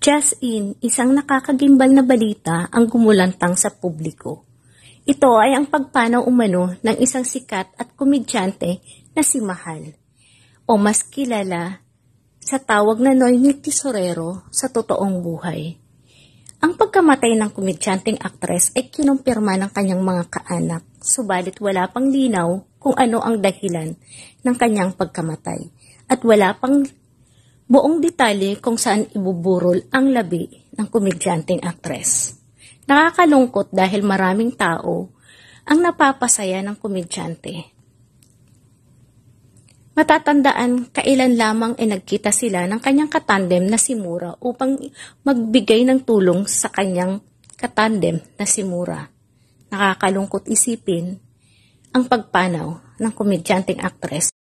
Just in, isang nakakagimbal na balita ang gumulantang sa publiko. Ito ay ang pagpanaw umano ng isang sikat at komedyante na si Mahal, o mas kilala sa tawag na Noemil Tesorero sa totoong buhay. Ang pagkamatay ng komedyanteng aktres ay kinumpirma ng kanyang mga kaanak, subalit wala pang linaw kung ano ang dahilan ng kanyang pagkamatay at wala pang buong detalye kung saan ibuburol ang labi ng komedyanteng aktres. Nakakalungkot dahil maraming tao ang napapasaya ng komedyante. Matatandaan kailan lamang ay nagkita sila ng kanyang katandem na si Mura upang magbigay ng tulong sa kanyang katandem na si Mura. Nakakalungkot isipin ang pagpanaw ng komedyanteng aktres